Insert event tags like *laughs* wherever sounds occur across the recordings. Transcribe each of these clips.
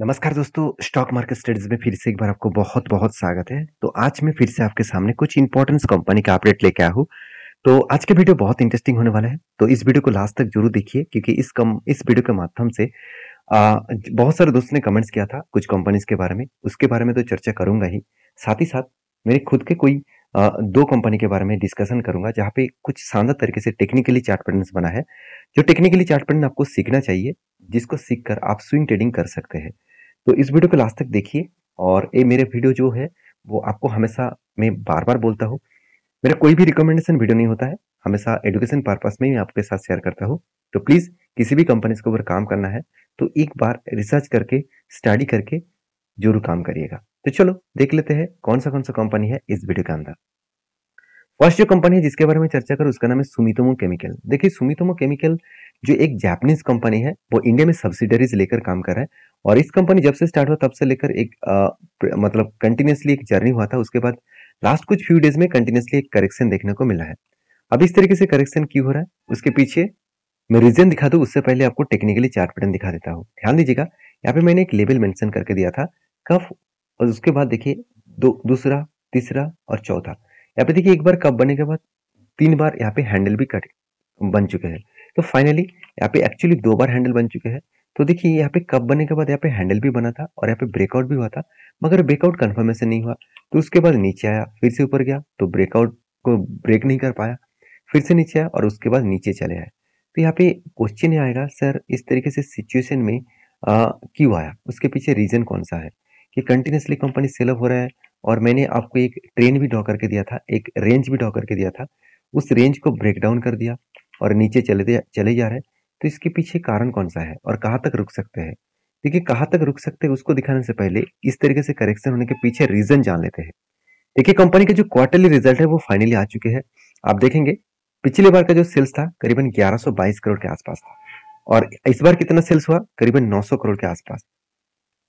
नमस्कार दोस्तों stock market studies में फिर से एक बार आपको बहुत बहुत स्वागत है तो आज मैं फिर से आपके सामने कुछ इंपॉर्टेंस कंपनी का अपडेट लेके आया हूँ तो आज के वीडियो बहुत इंटरेस्टिंग होने वाला है तो इस वीडियो को लास्ट तक जरूर देखिए क्योंकि इस कम इस वीडियो के माध्यम से आ, बहुत सारे दोस्तों ने कमेंट्स किया था कुछ कंपनीज के बारे में उसके बारे में तो चर्चा करूंगा ही साथ ही साथ मेरे खुद के कोई आ, दो कंपनी के बारे में डिस्कशन करूंगा जहाँ पे कुछ शानदार तरीके से टेक्निकली चार्ट पैटर्न बना है जो टेक्निकली चार्ट पैटर्न आपको सीखना चाहिए जिसको सीख कर आप स्विंग ट्रेडिंग कर सकते हैं तो इस वीडियो को लास्ट तक देखिए और ये मेरे वीडियो जो है वो आपको हमेशा मैं बार बार बोलता हूँ मेरा कोई भी रिकमेंडेशन वीडियो नहीं होता है हमेशा एडुकेशन पर्पस में ही आपके साथ शेयर करता हूँ तो प्लीज़ किसी भी कंपनी के ऊपर काम करना है तो एक बार रिसर्च करके स्टडी करके जरूर काम करिएगा तो चलो देख लेते हैं कौन सा कौन सा कंपनी है इस वीडियो के अंदर फर्स्ट जो कंपनी है जिसके बारे में चर्चा कर उसका नाम है सुमितोमो केमिकल देखिए सुमितोमो केमिकल जो एक जापानीज कंपनी है वो इंडिया में सब्सिडरीज लेकर काम कर रहा है और इस कंपनी जब से स्टार्ट हुआ तब से लेकर एक आ, मतलब कंटिन्यूसली एक जर्नी हुआ था उसके बाद लास्ट कुछ फ्यू डेज में कंटिन्यूसली एक करेक्शन देखने को मिला है अब इस तरीके से करेक्शन क्यों हो रहा है उसके पीछे मैं रीजन दिखा दू उससे पहले आपको टेक्निकली चार्ट पैटर्न दिखा देता हूँ ध्यान दीजिएगा यहाँ पे मैंने एक लेबल मेंशन करके दिया था कफ और उसके बाद देखिए दो दूसरा तीसरा और चौथा यहाँ पे देखिए एक बार कप बनने के बाद तीन बार यहाँ पे हैंडल भी कट बन चुके हैं तो फाइनली यहाँ पे एक्चुअली दो बार हैंडल बन चुके हैं तो देखिए यहाँ पे कप बनने के बाद यहाँ पे हैंडल भी बना था और यहाँ पे ब्रेकआउट भी हुआ था मगर ब्रेकआउट कन्फर्मेशन नहीं हुआ तो उसके बाद नीचे आया फिर से ऊपर गया तो ब्रेकआउट को ब्रेक नहीं कर पाया फिर से नीचे आया और उसके बाद नीचे चले आए तो यहाँ पे क्वेश्चन आएगा सर इस तरीके से सिचुएशन में क्यों आया उसके पीछे रीज़न कौन सा है कि कंटिन्यूसली कंपनी सेलअप हो रहा है और मैंने आपको एक ट्रेन भी ड्रॉ करके दिया था एक रेंज भी ड्रॉ करके दिया था उस रेंज को ब्रेक डाउन कर दिया और नीचे चले चले जा रहे हैं तो इसके पीछे कारण कौन सा है और कहाँ तक रुक सकते हैं देखिए कहाँ तक रुक सकते हैं उसको दिखाने से पहले इस तरीके से करेक्शन होने के पीछे रीजन जान लेते हैं देखिए कंपनी के जो क्वार्टरली रिजल्ट है वो फाइनली आ चुके हैं आप देखेंगे पिछले बार का जो सेल्स था करीबन 1122 करोड़ के आसपास था और इस बार कितना सेल्स हुआ करीबन 900 करोड़ के आसपास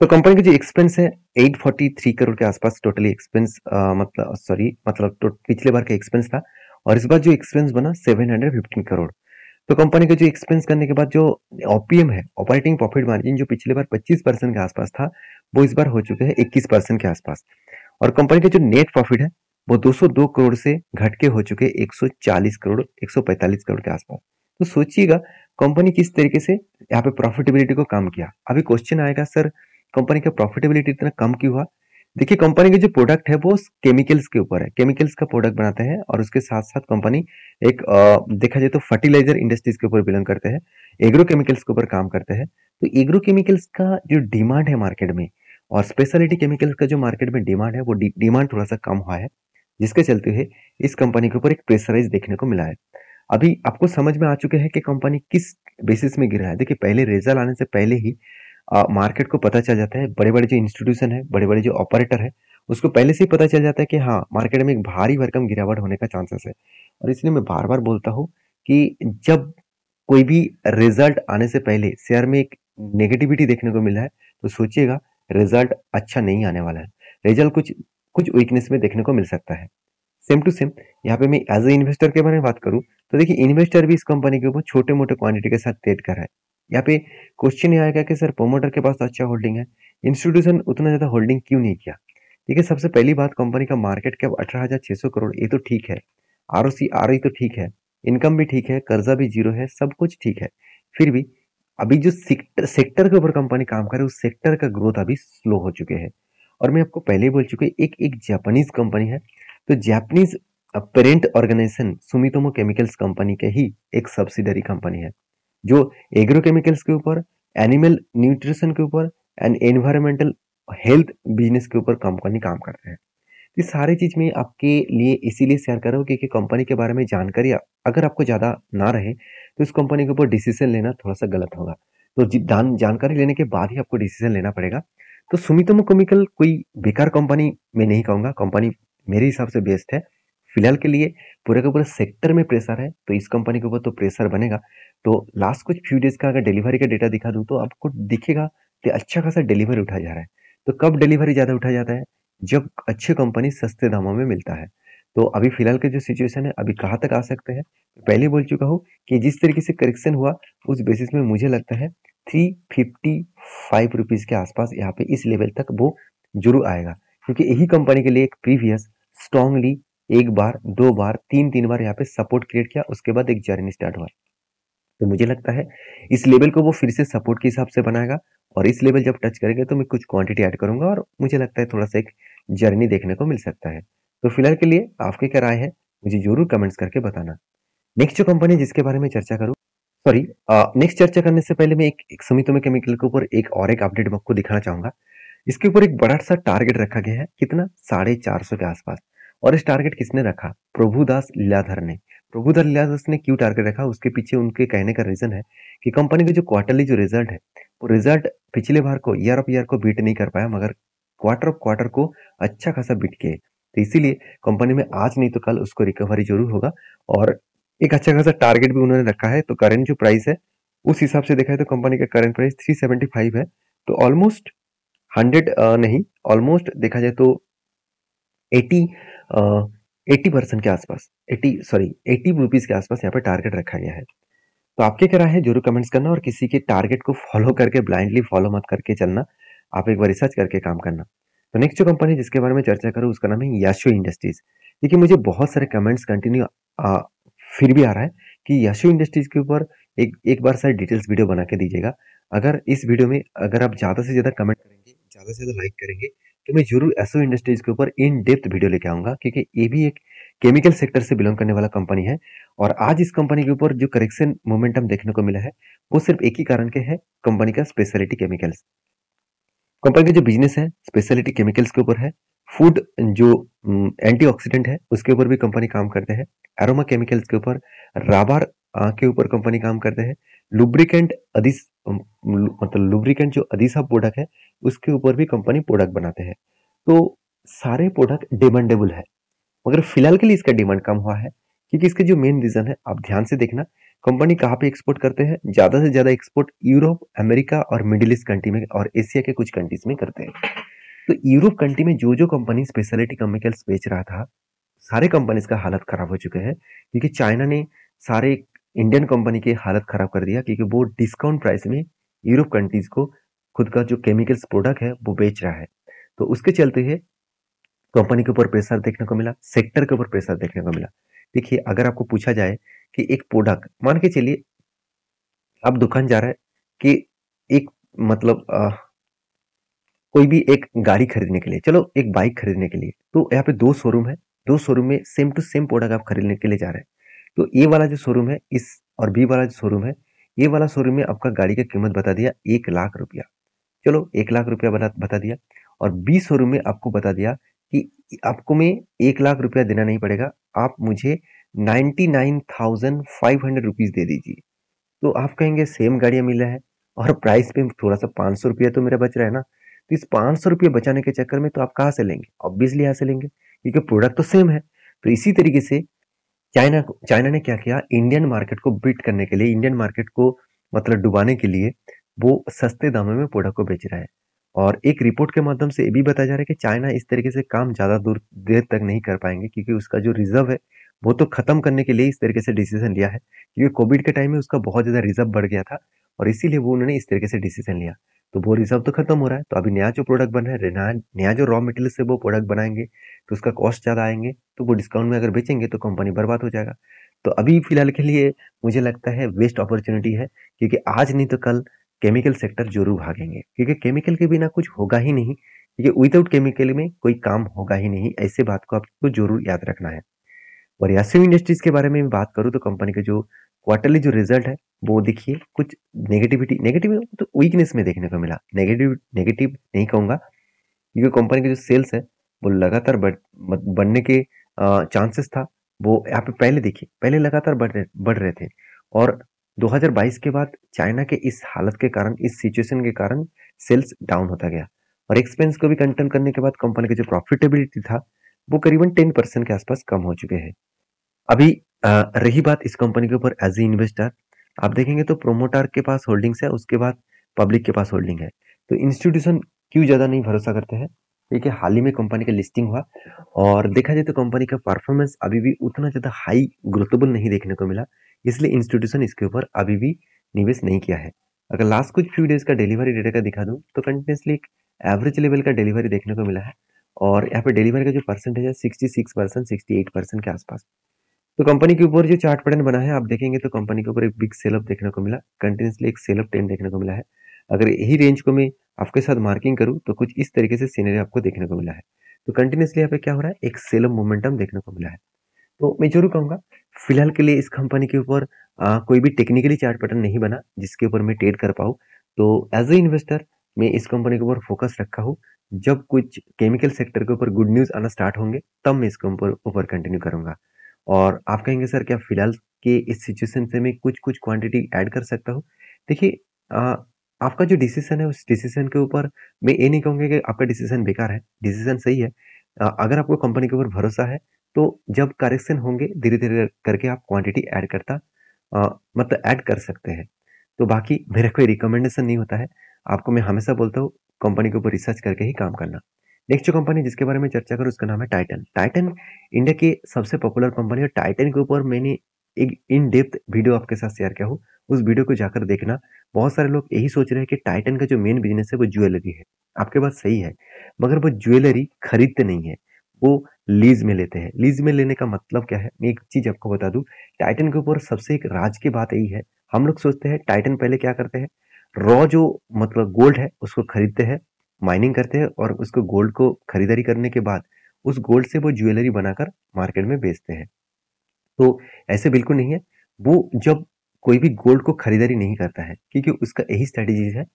तो कंपनी के जो एक्सपेंस है 843 करोड़ के आसपास टोटली एक्सपेंस मतलब सॉरी मतलब तो पिछले बार का एक्सपेंस था और इस बार जो एक्सपेंस बना 715 करोड़ तो कंपनी का जो एक्सपेंस करने के बाद जो ओपीएम है ऑपरेटिंग प्रॉफिट मार्जिन जो पिछले बार 25 परसेंट के आसपास था वो इस बार हो चुके हैं इक्कीस परसेंट के आसपास और कंपनी का जो नेट प्रॉफिट है वो 202 करोड़ से घटके हो चुके 140 करोड़ 145 करोड़ के आसपास तो सोचिएगा कंपनी किस तरीके से यहाँ पे प्रॉफिटेबिलिटी को कम किया अभी क्वेश्चन आएगा सर कंपनी का प्रॉफिटेबिलिटी इतना कम क्यों हुआ देखिए कंपनी के जो प्रोडक्ट है वो केमिकल्स के ऊपर है केमिकल्स का प्रोडक्ट बनाते हैं और उसके साथ साथ कंपनी एक देखा जाए तो फर्टिलाइजर इंडस्ट्रीज के ऊपर बिलोंग करते हैं एग्रो केमिकल्स के ऊपर काम करते हैं तो एग्रो केमिकल्स का जो डिमांड है मार्केट में और स्पेशलिटी केमिकल्स का जो मार्केट में डिमांड है वो डिमांड थोड़ा सा कम हुआ है जिसके चलते हुए इस कंपनी के ऊपर एक प्रेशराइज देखने को मिला है अभी आपको समझ में आ चुके हैं कि कंपनी किस बेसिस में गिरा है देखिए पहले रिजल्ट आने से पहले ही मार्केट को पता चल जाता है बड़े बड़े जो इंस्टीट्यूशन है बड़े बड़े जो ऑपरेटर है उसको पहले से ही पता चल जाता है कि हाँ मार्केट में एक भारी भरकम गिरावट होने का चांसेस है और इसलिए मैं बार बार बोलता हूँ कि जब कोई भी रिजल्ट आने से पहले शेयर में एक नेगेटिविटी देखने को मिला है तो सोचिएगा रिजल्ट अच्छा नहीं आने वाला है रिजल्ट कुछ कुछ वीकनेस में देखने को मिल सकता है सेम टू सेम यहाँ पे मैं एज ए इन्वेस्टर के बारे में बात करूँ तो देखिए इन्वेस्टर भी इस कंपनी के ऊपर छोटे मोटे क्वांटिटी के साथ ट्रेड कर रहा है यहाँ पे क्वेश्चन ये आएगा कि सर प्रोमोटर के पास तो अच्छा होल्डिंग है इंस्टीट्यूशन उतना ज़्यादा होल्डिंग क्यों नहीं किया देखिए सबसे पहली बात कंपनी का मार्केट कैप अठारह करोड़ ये तो ठीक है आर ओ e तो ठीक है इनकम भी ठीक है कर्जा भी जीरो है सब कुछ ठीक है फिर भी अभी जो सेक्टर सेक्टर के ऊपर कंपनी काम कर रही है उस सेक्टर का ग्रोथ अभी स्लो हो चुके हैं और मैं आपको पहले ही बोल चुके एक एक जापानीज कंपनी है तो Japanese parent organisation Sumitomo chemicals company के ही एक सब्सिडरी कंपनी है जो एग्रोकेमिकल्स के ऊपर एनिमल न्यूट्रिशन के ऊपर एंड एनवायरमेंटल हेल्थ बिजनेस के ऊपर कंपनी काम करते हैं ये तो सारी चीज़ में आपके लिए इसीलिए शेयर कर रहा हूँ क्योंकि कंपनी के बारे में जानकारी अगर आपको ज़्यादा ना रहे तो उस कंपनी के ऊपर डिसीजन लेना थोड़ा सा गलत होगा तो दान जानकारी लेने के बाद ही आपको डिसीजन लेना पड़ेगा तो सुमितमो केमिकल कोई बेकार कंपनी मैं नहीं कहूँगा कंपनी मेरे हिसाब से बेस्ट है फिलहाल के लिए पूरे के पूरे सेक्टर में प्रेशर है तो इस कंपनी के ऊपर तो प्रेशर बनेगा तो लास्ट कुछ फ्यू डेज का अगर डिलीवरी का डेटा दिखा दूँ तो आपको दिखेगा कि अच्छा खासा डिलीवरी उठा जा रहा है तो कब डिलीवरी ज़्यादा उठा जाता है जब अच्छी कंपनी सस्ते दामों में मिलता है तो अभी फिलहाल के जो सिचुएशन है अभी कहाँ तक आ सकते हैं पहले बोल चुका हूँ कि जिस तरीके से करेक्शन हुआ उस बेसिस में मुझे लगता है थ्री फिफ्टी फाइव रुपीज़ के आसपास यहाँ पे इस लेवल तक वो जरूर आएगा क्योंकि यही कंपनी के लिए एक प्रीवियस स्ट्रांगली एक बार दो बार तीन तीन बार यहाँ पे सपोर्ट क्रिएट किया उसके बाद एक जर्नी स्टार्ट हुआ तो मुझे लगता है इस लेवल को वो फिर से सपोर्ट के हिसाब से बनाएगा और इस लेवल जब टच करेंगे तो मैं कुछ क्वांटिटी ऐड करूंगा और मुझे लगता है थोड़ा सा एक जर्नी देखने को मिल सकता है तो फिलहाल के लिए आपकी क्या राय है मुझे जरूर कमेंट्स करके बताना नेक्स्ट जो कंपनी जिसके बारे में चर्चा करूँ सॉरी नेक्स्ट चर्चा करने से पहले मैं एक, एक में केमिकल के ऊपर एक और एक अपडेट आपको दिखाना चाहूंगा इसके ऊपर एक बड़ा सा टारगेट रखा गया है कितना साढ़े चार सौ के आसपास और इस टारगेट किसने रखा प्रभुदास लीलाधर ने प्रभुदास लीलाधर ने क्यों टारगेट रखा उसके पीछे उनके कहने का रीजन है कि कंपनी का जो क्वार्टरली जो रिजल्ट है वो रिजल्ट पिछले बार को ईयर ऑफ ईयर को बीट नहीं कर पाया मगर क्वार्टर ऑफ क्वार्टर को अच्छा खासा बीट किए तो इसीलिए कंपनी में आज नहीं तो कल उसको रिकवरी जरूर होगा और एक अच्छा खासा टारगेट भी उन्होंने रखा है तो करंट जो प्राइस है उस हिसाब से देखा है तो कंपनी का करंट प्राइस 375 है तो ऑलमोस्ट 100 नहीं ऑलमोस्ट देखा जाए तो 80 एट्टी परसेंट के आसपास एट्टी सॉरी एट्टी रुपीज़ के आसपास यहाँ पर टारगेट रखा गया है तो आपके क्या है जरूर कमेंट्स करना और किसी के टारगेट को फॉलो करके ब्लाइंडली फॉलो मत करके चलना आप एक बार रिसर्च करके काम करना तो नेक्स्ट जो कंपनी जिसके बारे में चर्चा करूँ उसका नाम है याशो इंडस्ट्रीज़ देखिए मुझे बहुत सारे कमेंट्स कंटिन्यू फिर भी आ रहा है कि याशो इंडस्ट्रीज़ के ऊपर एक एक बार सर डिटेल्स वीडियो बना के दीजिएगा अगर इस वीडियो में अगर आप ज़्यादा से ज़्यादा कमेंट करेंगे ज़्यादा से ज़्यादा लाइक करेंगे कि तो मैं जरूर एसओ इंडस्ट्रीज के ऊपर इन डेप्थ वीडियो लेके आऊंगा क्योंकि ये भी एक केमिकल सेक्टर से बिलोंग करने वाला कंपनी है और आज इस कंपनी के ऊपर जो करेक्शन मोमेंटम देखने को मिला है वो सिर्फ एक ही कारण के है कंपनी का स्पेशलिटी केमिकल्स कंपनी का जो बिजनेस है स्पेशलिटी केमिकल्स के ऊपर है फूड जो एंटीऑक्सीडेंट है उसके ऊपर भी कंपनी काम करते हैं एरोमा केमिकल्स के ऊपर राबार के ऊपर कंपनी काम करते हैं लुब्रिकेंट अदिस मतलब लुब्रिकेंट जो अधिसा प्रोडक्ट है उसके ऊपर भी कंपनी प्रोडक्ट बनाते हैं तो सारे प्रोडक्ट डिमांडेबल है मगर फिलहाल के लिए इसका डिमांड कम हुआ है क्योंकि इसके जो मेन रीज़न है आप ध्यान से देखना कंपनी कहाँ पे एक्सपोर्ट करते हैं ज़्यादा से ज़्यादा एक्सपोर्ट यूरोप अमेरिका और मिडिल ईस्ट कंट्री में और एशिया के कुछ कंट्रीज में करते हैं तो यूरोप कंट्री में जो जो कंपनी स्पेशलिटी केमिकल्स बेच रहा था सारे कंपनीज का हालत खराब हो चुके हैं क्योंकि चाइना ने सारे इंडियन कंपनी की हालत ख़राब कर दिया क्योंकि वो डिस्काउंट प्राइस में यूरोप कंट्रीज़ को खुद का जो केमिकल्स प्रोडक्ट है वो बेच रहा है तो उसके चलते है कंपनी के ऊपर प्रेशर देखने को मिला सेक्टर के ऊपर प्रेशर देखने को मिला देखिए अगर आपको पूछा जाए कि एक प्रोडक्ट मान के चलिए आप दुकान जा रहे हैं कि एक मतलब आ, कोई भी एक गाड़ी खरीदने के लिए चलो एक बाइक खरीदने के लिए तो यहाँ पे दो शोरूम है दो शोरूम में सेम टू सेम प्रोडक्ट आप खरीदने के लिए जा रहे हैं तो ए वाला जो शोरूम है इस और बी वाला जो शोरूम है ए वाला शोरूम में आपका गाड़ी का कीमत बता दिया एक लाख रुपया चलो एक लाख रुपया बता बता दिया और बी शोरूम में आपको बता दिया कि आपको मैं एक लाख रुपया देना नहीं पड़ेगा आप मुझे ninety nine thousand five hundred rupees दे दीजिए तो आप कहेंगे सेम गाड़ियाँ रहा है और प्राइस पे थोड़ा सा पाँच सौ रुपया तो मेरा बच रहा है ना तो इस पाँच सौ रुपये बचाने के चक्कर में तो आप कहाँ से लेंगे ऑब्वियसली यहाँ से लेंगे क्योंकि प्रोडक्ट तो सेम है तो इसी तरीके से चाइना चाइना ने क्या किया इंडियन मार्केट को बीट करने के लिए इंडियन मार्केट को मतलब डुबाने के लिए वो सस्ते दामों में प्रोडक्ट को बेच रहा है और एक रिपोर्ट के माध्यम से ये भी बताया जा रहा है कि चाइना इस तरीके से काम ज़्यादा दूर देर तक नहीं कर पाएंगे क्योंकि उसका जो रिजर्व है वो तो ख़त्म करने के लिए इस तरीके से डिसीजन लिया है क्योंकि कोविड के टाइम में उसका बहुत ज़्यादा रिजर्व बढ़ गया था और इसीलिए वो उन्होंने इस तरीके से डिसीजन लिया तो वो रिजर्व तो खत्म हो रहा है तो अभी नया जो प्रोडक्ट बना है नया जो रॉ मटेरियल से वो प्रोडक्ट बनाएंगे तो उसका कॉस्ट ज़्यादा आएंगे तो वो डिस्काउंट में अगर बेचेंगे तो कंपनी बर्बाद हो जाएगा तो अभी फिलहाल के लिए मुझे लगता है वेस्ट अपॉर्चुनिटी है क्योंकि आज नहीं तो कल केमिकल सेक्टर जरूर भागेंगे क्योंकि केमिकल के बिना कुछ होगा ही नहीं क्योंकि विदाउट केमिकल में कोई काम होगा ही नहीं ऐसे बात को आपको जरूर याद रखना है और यासीम इंडस्ट्रीज के बारे में बात करूँ तो कंपनी के जो क्वार्टरली जो रिजल्ट है वो देखिए कुछ नेगेटिविटी नेगेटिव तो वीकनेस में देखने को मिला नेगेटिव नेगेटिव नहीं कहूँगा क्योंकि कंपनी के जो सेल्स है वो लगातार बढ़ बढ़ने के चांसेस था वो यहाँ पे पहले देखिए पहले लगातार बढ़ रहे बढ़ रहे थे और 2022 के बाद चाइना के इस हालत के कारण इस सिचुएशन के कारण सेल्स डाउन होता गया और एक्सपेंस को भी कंट्रोल करने के बाद कंपनी का जो प्रॉफिटेबिलिटी था वो करीबन टेन परसेंट के आसपास कम हो चुके हैं अभी आ, रही बात इस कंपनी के ऊपर एज ए इन्वेस्टर आप देखेंगे तो प्रोमोटर के पास होल्डिंग्स है उसके बाद पब्लिक के पास होल्डिंग है तो इंस्टीट्यूशन क्यों ज़्यादा नहीं भरोसा करते हैं देखिए हाल ही में कंपनी का लिस्टिंग हुआ और देखा जाए तो कंपनी का परफॉर्मेंस अभी भी उतना ज़्यादा हाई ग्रोथेबल नहीं देखने को मिला इसलिए इंस्टीट्यूशन इसके ऊपर अभी भी निवेश नहीं किया है अगर लास्ट कुछ फ्यू डेज का डिलीवरी डेटा का दिखा दूँ तो कंटिन्यूसली एक एवरेज लेवल का डिलीवरी देखने को मिला है और यहाँ पे डिलीवरी का जो परसेंटेज है sixty six percent sixty eight percent के आसपास तो कंपनी के ऊपर जो चार्ट पैटर्न बना है आप देखेंगे तो कंपनी के ऊपर एक बिग सेलअप देखने को मिला कंटिन्यूसली एक सेलअप ट्रेंड देखने को मिला है अगर यही रेंज को मैं आपके साथ मार्किंग करूँ तो कुछ इस तरीके से सीनरी आपको देखने को मिला है तो कंटिन्यूसली यहाँ पे क्या हो रहा है एक सेलअप मोमेंटम देखने को मिला है तो मैं जरूर कहूंगा फिलहाल के लिए इस कंपनी के ऊपर कोई भी टेक्निकली चार्ट पैटर्न नहीं बना जिसके ऊपर मैं ट्रेड कर पाऊँ तो एज ए इन्वेस्टर मैं इस कंपनी के ऊपर फोकस रखा हूँ जब कुछ केमिकल सेक्टर के ऊपर गुड न्यूज़ आना स्टार्ट होंगे तब मैं इसके ऊपर ऊपर कंटिन्यू करूंगा और आप कहेंगे सर क्या फ़िलहाल के इस सिचुएशन से मैं कुछ कुछ क्वांटिटी ऐड कर सकता हूँ देखिए आपका जो डिसीजन है उस डिसीजन के ऊपर मैं ये नहीं कहूँगा कि आपका डिसीजन बेकार है डिसीजन सही है अगर आपको कंपनी के ऊपर भरोसा है तो जब करेक्शन होंगे धीरे धीरे करके आप क्वांटिटी ऐड करता आ, मतलब ऐड कर सकते हैं तो बाकी मेरा कोई रिकमेंडेशन नहीं होता है आपको मैं हमेशा बोलता हूँ कंपनी के ऊपर रिसर्च करके ही काम करना नेक्स्ट जो कंपनी जिसके बारे में चर्चा करूँ उसका नाम है टाइटन टाइटन इंडिया की सबसे पॉपुलर कंपनी है टाइटन के ऊपर मैंने एक इन डेप्थ वीडियो आपके साथ शेयर किया हो उस वीडियो को जाकर देखना बहुत सारे लोग यही सोच रहे हैं कि टाइटन का जो मेन बिजनेस है वो ज्वेलरी है आपके पास सही है मगर वो ज्वेलरी खरीदते नहीं है वो लीज में लेते हैं लीज में लेने का मतलब क्या है मैं एक चीज़ आपको बता दूं टाइटन के ऊपर सबसे एक राज की बात यही है हम लोग सोचते हैं टाइटन पहले क्या करते हैं रॉ जो मतलब गोल्ड है उसको खरीदते हैं माइनिंग करते हैं और उसको गोल्ड को खरीदारी करने के बाद उस गोल्ड से वो ज्वेलरी बनाकर मार्केट में बेचते हैं तो ऐसे बिल्कुल नहीं है वो जब कोई भी गोल्ड को खरीदारी नहीं करता है क्योंकि उसका यही स्ट्रेटेजी है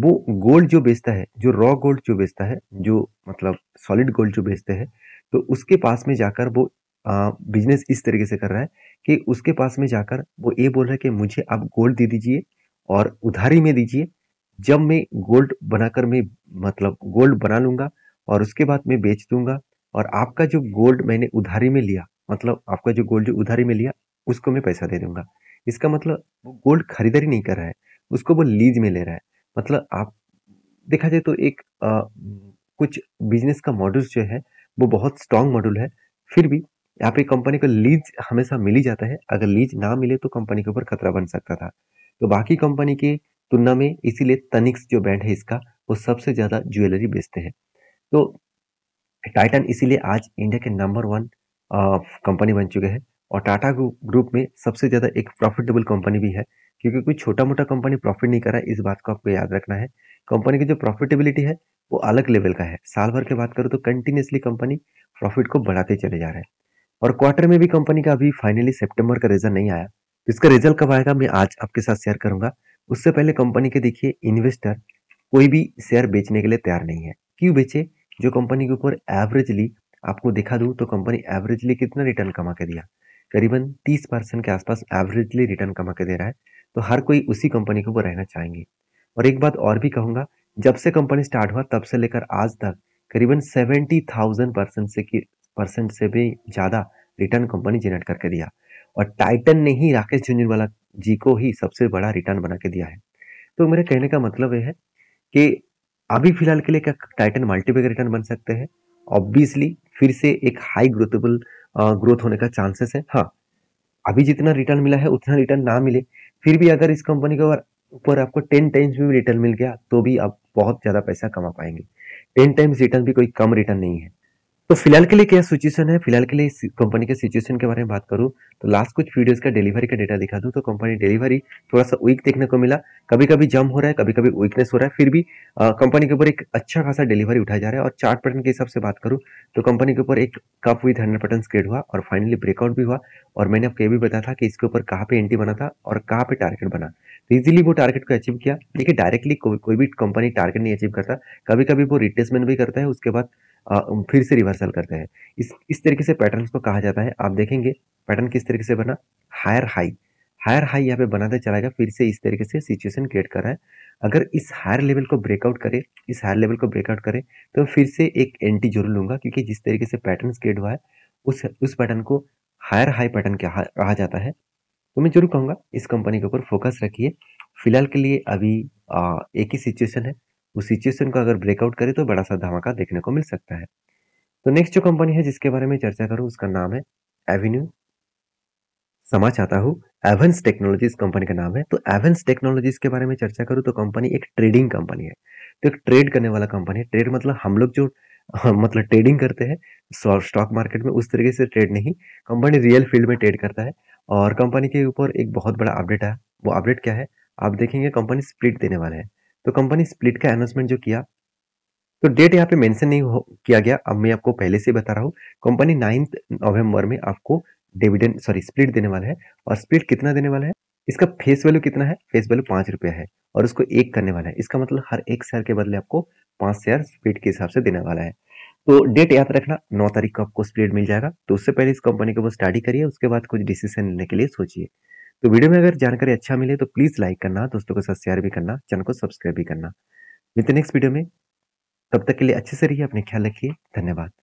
वो गोल्ड जो बेचता है जो रॉ गोल्ड जो बेचता है जो मतलब सॉलिड गोल्ड जो बेचते हैं तो उसके पास में जाकर वो बिजनेस इस तरीके से कर रहा है कि उसके पास में जाकर वो ये बोल रहा है कि मुझे आप गोल्ड दे दीजिए और उधारी में दीजिए जब मैं गोल्ड बनाकर मैं मतलब गोल्ड बना लूंगा और उसके बाद मैं बेच दूंगा और आपका जो गोल्ड मैंने उधारी में लिया मतलब आपका जो गोल्ड जो उधारी में लिया उसको मैं पैसा दे दूंगा इसका मतलब वो गोल्ड खरीदारी नहीं कर रहा है उसको वो लीज में ले रहा है मतलब आप देखा जाए तो एक आ, कुछ बिजनेस का मॉडल जो है वो बहुत स्ट्रांग मॉडल है फिर भी यहाँ पे कंपनी को लीज हमेशा मिल ही जाता है अगर लीज ना मिले तो कंपनी के ऊपर खतरा बन सकता था तो बाकी कंपनी के तुलना में इसीलिए तनिक्स जो ब्रांड है इसका वो सबसे ज़्यादा ज्वेलरी बेचते हैं तो टाइटन इसीलिए आज इंडिया के नंबर वन कंपनी बन चुके हैं और टाटा ग्रुप में सबसे ज़्यादा एक प्रॉफिटेबल कंपनी भी है क्योंकि कोई छोटा मोटा कंपनी प्रॉफिट नहीं कर रहा है इस बात को आपको याद रखना है कंपनी की जो प्रॉफिटेबिलिटी है वो अलग लेवल का है साल भर की बात करो तो कंटिन्यूसली कंपनी प्रॉफिट को बढ़ाते चले जा रहे हैं और क्वार्टर में भी कंपनी का अभी फाइनली सेप्टेम्बर का रिजल्ट नहीं आया तो इसका रिजल्ट कब आएगा मैं आज आपके साथ शेयर करूंगा उससे पहले कंपनी के देखिए इन्वेस्टर कोई भी शेयर बेचने के लिए तैयार नहीं है क्यों बेचे जो कंपनी के ऊपर एवरेजली आपको दिखा दूँ तो कंपनी एवरेजली कितना रिटर्न कमा के दिया करीबन तीस परसेंट के आसपास एवरेजली रिटर्न कमा के दे रहा है तो हर कोई उसी कंपनी के ऊपर रहना चाहेंगे और एक बात और भी कहूँगा जब से कंपनी स्टार्ट हुआ तब से लेकर आज तक करीबन सेवेंटी थाउजेंड परसेंट से की परसेंट से भी ज़्यादा रिटर्न कंपनी जनरेट करके दिया और टाइटन ने ही राकेश झुंझुनवाला जी को ही सबसे बड़ा रिटर्न बना के दिया है तो मेरे कहने का मतलब यह है कि अभी फिलहाल के लिए क्या टाइटन मल्टीपेगर रिटर्न बन सकते हैं ऑब्वियसली फिर से एक हाई ग्रोथेबल ग्रोथ होने का चांसेस है हाँ अभी जितना रिटर्न मिला है उतना रिटर्न ना मिले फिर भी अगर इस कंपनी के ऊपर आपको टेन टाइम्स भी रिटर्न मिल गया तो भी आप बहुत ज़्यादा पैसा कमा पाएंगे टेन टाइम्स रिटर्न भी कोई कम रिटर्न नहीं है तो फिलहाल के लिए क्या सिचुएशन है फिलहाल के लिए कंपनी के सिचुएशन के बारे में बात करूं तो लास्ट कुछ वीडियोस का डिलीवरी का डेटा दिखा दूं तो कंपनी डिलीवरी थोड़ा सा वीक देखने को मिला कभी कभी जम हो रहा है कभी कभी वीकनेस हो रहा है फिर भी कंपनी के ऊपर एक अच्छा खासा डिलीवरी उठाया जा रहा है और चार्ट पैटर्न के हिसाब से बात करूँ तो कंपनी के ऊपर एक cup with hundred percent create हुआ और फाइनली ब्रेकआउट भी हुआ और मैंने आपको ये भी बताया था कि इसके ऊपर कहाँ पे एंट्री बना था और कहाँ पे टारगेट बना तो वो टारगेट को अचीव किया देखिए डायरेक्टली कोई भी कंपनी टारगेट नहीं अचीव करता कभी कभी वो रिप्लेसमेंट भी करता है उसके बाद फिर से रिवर्सल करते हैं इस इस तरीके से पैटर्न को कहा जाता है आप देखेंगे पैटर्न किस तरीके से बना हायर हाई हायर हाई यहाँ पे बनाते चला गया फिर से इस तरीके से सिचुएशन क्रिएट कर रहा है अगर इस हायर लेवल को ब्रेकआउट करे इस हायर लेवल को ब्रेकआउट करे तो फिर से एक एंटी जरूर लूंगा क्योंकि जिस तरीके से पैटर्न क्रिएट हुआ है उस उस पैटर्न को हायर हाई पैटर्न कहा जाता है तो मैं जरूर कहूँगा इस कंपनी के ऊपर फोकस रखिए फिलहाल के लिए अभी आ, एक ही सिचुएशन है उस सिचुएशन को अगर ब्रेकआउट करे तो बड़ा सा धमाका देखने को मिल सकता है तो नेक्स्ट जो कंपनी है जिसके बारे में चर्चा करूँ उसका नाम है एवेन्यू समा चाहता हूँ एवेंस टेक्नोलॉजीज कंपनी का नाम है तो एवेंस टेक्नोलॉजीज के बारे में चर्चा करूँ तो कंपनी एक ट्रेडिंग कंपनी है तो एक ट्रेड करने वाला कंपनी है ट्रेड मतलब हम लोग जो *laughs* मतलब ट्रेडिंग करते हैं स्टॉक मार्केट में उस तरीके से ट्रेड नहीं कंपनी रियल फील्ड में ट्रेड करता है और कंपनी के ऊपर एक बहुत बड़ा अपडेट है वो अपडेट क्या है आप देखेंगे कंपनी स्प्लिट देने वाले है तो कंपनी स्प्लिट का अनाउंसमेंट जो किया तो डेट यहाँ पे मेंशन नहीं हो, किया गया अब मैं आपको पहले से बता रहा हूँ कंपनी नाइन्थ नवंबर में आपको डिविडेंड सॉरी स्प्लिट देने वाला है और स्प्लिट कितना देने वाला है इसका फेस वैल्यू कितना है फेस वैल्यू पांच रुपया है और उसको एक करने वाला है इसका मतलब हर एक शेयर के बदले आपको पांच शेयर स्प्लिट के हिसाब से देने वाला है तो डेट याद रखना नौ तारीख को आपको स्प्लिट मिल जाएगा तो उससे पहले इस कंपनी को वो स्टडी करिए उसके बाद कुछ डिसीजन लेने के लिए सोचिए तो वीडियो में अगर जानकारी अच्छा मिले तो प्लीज़ लाइक करना दोस्तों के साथ शेयर भी करना चैनल को सब्सक्राइब भी करना मिलते नेक्स्ट वीडियो में तब तक के लिए अच्छे से रहिए अपने ख्याल रखिए धन्यवाद